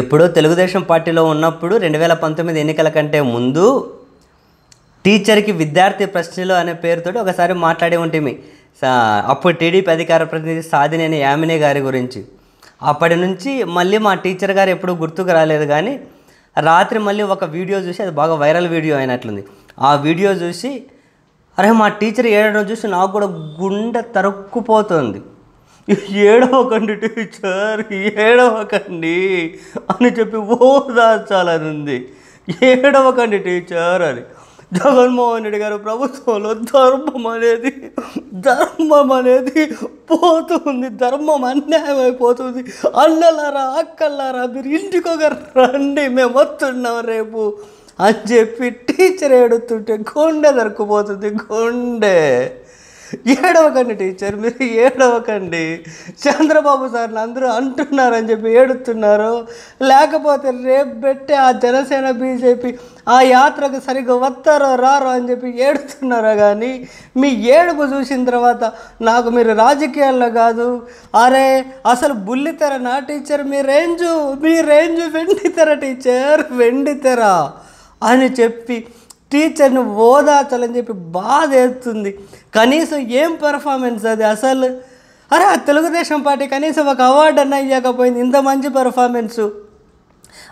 ఎప్పుడో తెలుగుదేశం పార్టీలో ఉన్నప్పుడు రెండు వేల పంతొమ్మిది ఎన్నికల కంటే ముందు టీచర్కి విద్యార్థి ప్రశ్నలు అనే పేరుతో ఒకసారి మాట్లాడే ఉంటేమి అప్పుడు టీడీపీ అధికార ప్రతినిధి సాధినేని యామిని గారి గురించి అప్పటి నుంచి మళ్ళీ మా టీచర్ గారు ఎప్పుడు గుర్తుకు రాలేదు కానీ రాత్రి మళ్ళీ ఒక వీడియో చూసి అది బాగా వైరల్ వీడియో అయినట్లుంది ఆ వీడియో చూసి అరే మా టీచర్ ఏడడం చూసి నాకు కూడా గుండె తరుక్కుపోతుంది కండి టీచర్ కండి అని చెప్పి ఏడవ ఏడవకండి టీచర్ అని జగన్మోహన్ రెడ్డి గారు ప్రభుత్వంలో ధర్మం అనేది ధర్మం అనేది పోతుంది ధర్మం అన్యాయం అయిపోతుంది అల్లలారా అక్కల్లారా మీరు ఇంటికొక రండి మేము వస్తున్నాం రేపు అని చెప్పి టీచర్ ఏడుతుంటే గుండె దొరకపోతుంది గుండె ఏడవకండి టీచర్ మీరు ఏడవకండి చంద్రబాబు సార్ని అందరూ అంటున్నారని చెప్పి ఏడుతున్నారు లేకపోతే రేపు పెట్టే ఆ జనసేన బీజేపీ ఆ యాత్రకు సరిగ్గా వస్తారో రారో అని చెప్పి ఏడుతున్నారో కానీ మీ ఏడుపు చూసిన తర్వాత నాకు మీరు రాజకీయాల్లో కాదు అరే అసలు బుల్లితెర నా టీచర్ మీ రేంజు మీ రేంజు వెండితెర టీచర్ వెండితెర అని చెప్పి టీచర్ని ఓదార్చాలని చెప్పి బాధ వేస్తుంది కనీసం ఏం పెర్ఫార్మెన్స్ అది అసలు అరే ఆ తెలుగుదేశం పార్టీ కనీసం ఒక అవార్డు అన్న ఇవ్వకపోయింది ఇంత మంచి పెర్ఫార్మెన్సు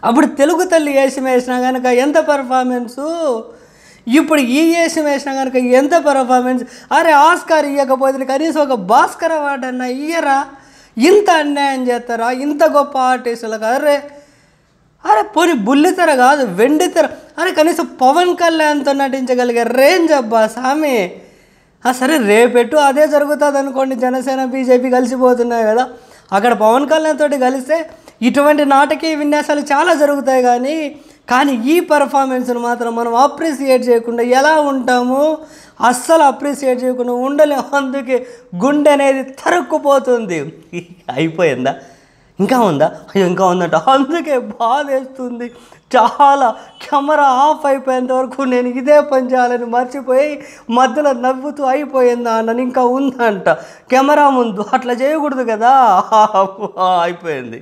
అప్పుడు తెలుగు తల్లి వేసి వేసినా కనుక ఎంత పెర్ఫార్మెన్సు ఇప్పుడు ఈ వేసి వేసినా కనుక ఎంత పెర్ఫార్మెన్స్ అరే ఆస్కార్ ఇవ్వకపోతే కనీసం ఒక భాస్కర్ అవార్డు అన్న ఇయ్యరా ఇంత అన్యాయం చేస్తారా ఇంత గొప్ప ఆర్టిస్టులకు అరే అరే పోనీ బుల్లితెర కాదు వెండితెర అరే కనీసం పవన్ కళ్యాణ్తో నటించగలిగే రేంజ్ అబ్బా సామి సరే రేపెట్టు అదే జరుగుతుంది అనుకోండి జనసేన బీజేపీ కలిసిపోతున్నాయి కదా అక్కడ పవన్ కళ్యాణ్ తోటి కలిస్తే ఇటువంటి నాటకీయ విన్యాసాలు చాలా జరుగుతాయి కానీ కానీ ఈ పర్ఫార్మెన్స్ను మాత్రం మనం అప్రిసియేట్ చేయకుండా ఎలా ఉంటాము అస్సలు అప్రిసియేట్ చేయకుండా ఉండలేము అందుకే గుండె అనేది తరుక్కుపోతుంది అయిపోయిందా ఇంకా ఉందా అయ్యో ఇంకా ఉందంట అందుకే బాధ వేస్తుంది చాలా కెమెరా ఆఫ్ అయిపోయేంత వరకు నేను ఇదే పని చేయాలని మర్చిపోయి మధ్యలో నవ్వుతూ అయిపోయిందా అన్నది ఇంకా ఉందంట కెమెరా ముందు అట్లా చేయకూడదు కదా అయిపోయింది